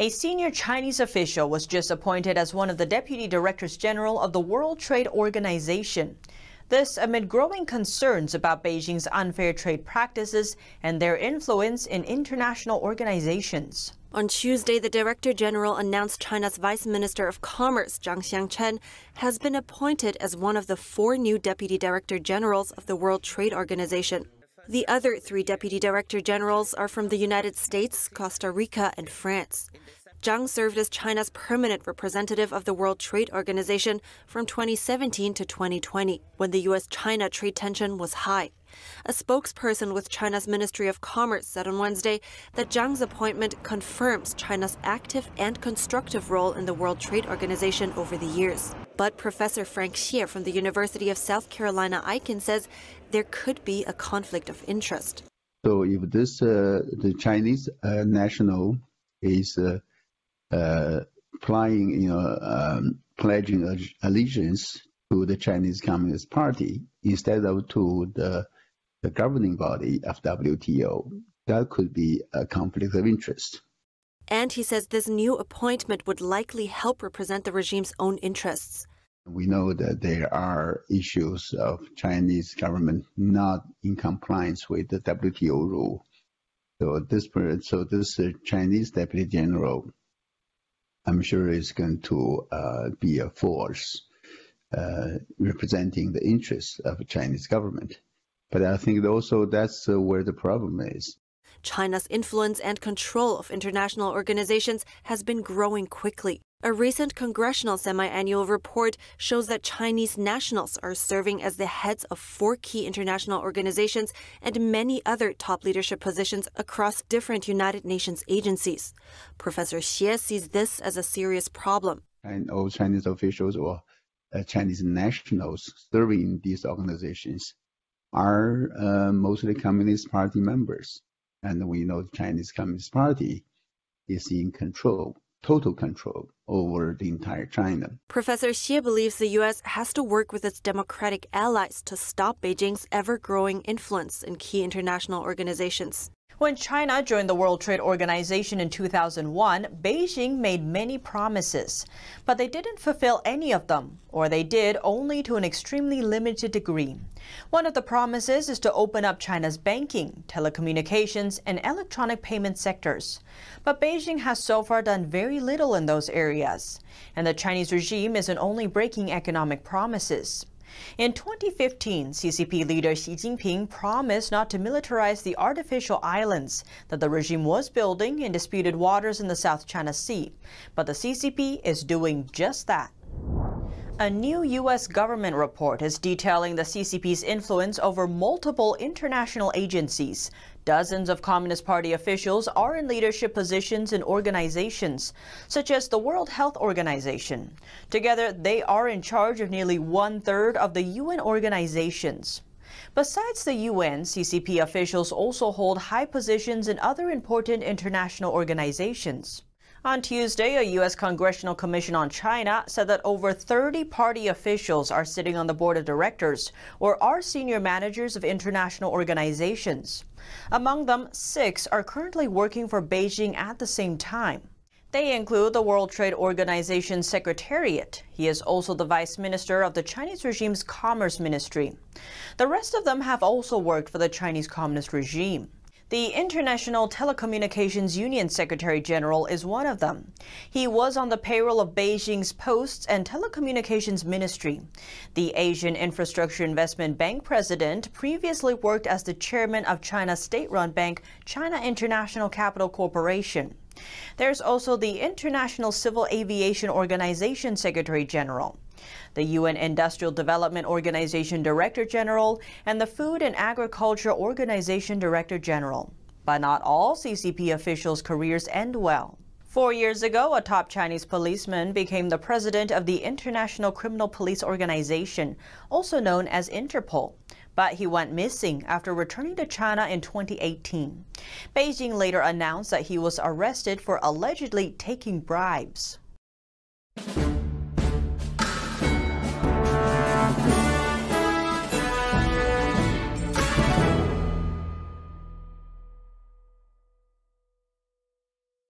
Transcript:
A senior Chinese official was just appointed as one of the deputy directors general of the World Trade Organization. This amid growing concerns about Beijing's unfair trade practices and their influence in international organizations. On Tuesday, the Director General announced China's Vice Minister of Commerce, Zhang Xiangchen, has been appointed as one of the four new Deputy Director Generals of the World Trade Organization. The other three deputy director generals are from the United States, Costa Rica, and France. Zhang served as China's permanent representative of the World Trade Organization from 2017 to 2020, when the U.S. China trade tension was high. A spokesperson with China's Ministry of Commerce said on Wednesday that Zhang's appointment confirms China's active and constructive role in the World Trade Organization over the years. But Professor Frank Schier from the University of South Carolina Aiken says there could be a conflict of interest. So if this uh, the Chinese uh, national is uh, uh applying, you know, um, pledging allegiance to the Chinese Communist Party instead of to the, the governing body of WTO, that could be a conflict of interest. And he says this new appointment would likely help represent the regime's own interests. We know that there are issues of Chinese government not in compliance with the WTO rule. So this so this uh, Chinese Deputy General, I'm sure is going to uh, be a force uh, representing the interests of the Chinese government. But I think also that's uh, where the problem is. China's influence and control of international organizations has been growing quickly. A recent congressional semi annual report shows that Chinese nationals are serving as the heads of four key international organizations and many other top leadership positions across different United Nations agencies. Professor Xie sees this as a serious problem. And all Chinese officials or uh, Chinese nationals serving in these organizations are uh, mostly Communist Party members. And we know the Chinese Communist Party is in control, total control over the entire China. Professor Xie believes the U.S. has to work with its democratic allies to stop Beijing's ever growing influence in key international organizations. When China joined the World Trade Organization in 2001, Beijing made many promises, but they didn't fulfill any of them, or they did only to an extremely limited degree. One of the promises is to open up China's banking, telecommunications, and electronic payment sectors. But Beijing has so far done very little in those areas, and the Chinese regime isn't only breaking economic promises. In 2015, CCP leader Xi Jinping promised not to militarize the artificial islands that the regime was building in disputed waters in the South China Sea. But the CCP is doing just that. A new U.S. government report is detailing the CCP's influence over multiple international agencies. Dozens of Communist Party officials are in leadership positions in organizations, such as the World Health Organization. Together, they are in charge of nearly one-third of the UN organizations. Besides the UN, CCP officials also hold high positions in other important international organizations. On Tuesday, a U.S. Congressional Commission on China said that over 30 party officials are sitting on the board of directors or are senior managers of international organizations. Among them, six are currently working for Beijing at the same time. They include the World Trade Organization Secretariat. He is also the vice minister of the Chinese regime's Commerce Ministry. The rest of them have also worked for the Chinese Communist regime. The International Telecommunications Union Secretary General is one of them. He was on the payroll of Beijing's Posts and Telecommunications Ministry. The Asian Infrastructure Investment Bank president previously worked as the chairman of China's state-run bank, China International Capital Corporation. There's also the International Civil Aviation Organization Secretary General. The UN Industrial Development Organization Director General and the Food and Agriculture Organization Director General. But not all CCP officials' careers end well. Four years ago, a top Chinese policeman became the president of the International Criminal Police Organization, also known as Interpol. But he went missing after returning to China in 2018. Beijing later announced that he was arrested for allegedly taking bribes.